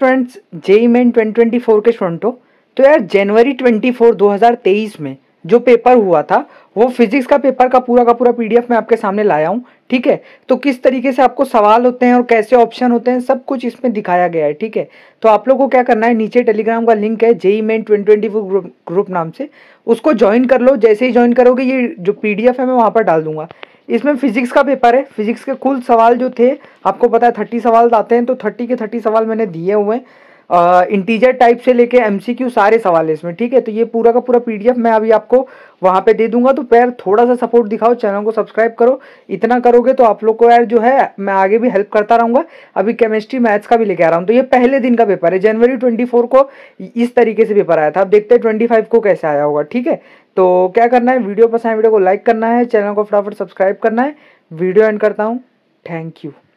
friends JEE main 2024 के स्टूडेंटो तो यार जनवरी 24 2023 में जो पेपर हुआ था वो फिजिक्स का पेपर का पूरा का पूरा पीडीएफ मैं आपके सामने लाया हूँ ठीक है तो किस तरीके से आपको सवाल होते हैं और कैसे ऑप्शन होते हैं सब कुछ इसमें दिखाया गया है ठीक है तो आप लोग को क्या करना है नीचे टेलीग्राम का लिंक है JEE Main twenty twenty group group नाम से उसको ज्वाइन कर लो जैसे ही ज्वाइन करोगे ये जो पीडीएफ है मैं वहाँ पर डाल दूंगा इसमें फिजिक्स का पेपर है फिजिक्स के कुल सवाल जो थे आपको पता है थर्टी सवाल आते हैं तो थर्टी के थर्टी सवाल मैंने दिए हुए हैं इंटीजर टाइप से लेके एमसीक्यू सारे सवाल है इसमें ठीक है तो ये पूरा का पूरा पीडीएफ मैं अभी आपको वहाँ पे दे दूंगा तो पैर थोड़ा सा सपोर्ट दिखाओ चैनल को सब्सक्राइब करो इतना करोगे तो आप लोग को यार जो है मैं आगे भी हेल्प करता रहूँगा अभी केमिस्ट्री मैथ्स का भी लेके आ रहा हूँ तो ये पहले दिन का पेपर है जनवरी ट्वेंटी को इस तरीके से पेपर आया था अब देखते हैं ट्वेंटी को कैसे आया होगा ठीक है तो क्या करना है वीडियो पसंद है वीडियो को लाइक करना है चैनल को फटाफट सब्सक्राइब करना है वीडियो एंड करता हूँ थैंक यू